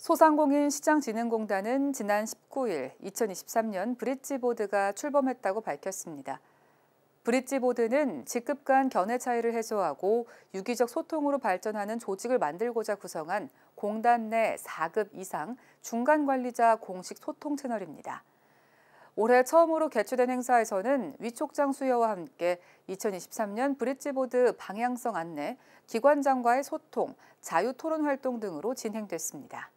소상공인 시장진흥공단은 지난 19일 2023년 브릿지보드가 출범했다고 밝혔습니다. 브릿지보드는 직급 간 견해 차이를 해소하고 유기적 소통으로 발전하는 조직을 만들고자 구성한 공단 내 4급 이상 중간 관리자 공식 소통 채널입니다. 올해 처음으로 개최된 행사에서는 위촉장 수여와 함께 2023년 브릿지보드 방향성 안내, 기관장과의 소통, 자유 토론 활동 등으로 진행됐습니다.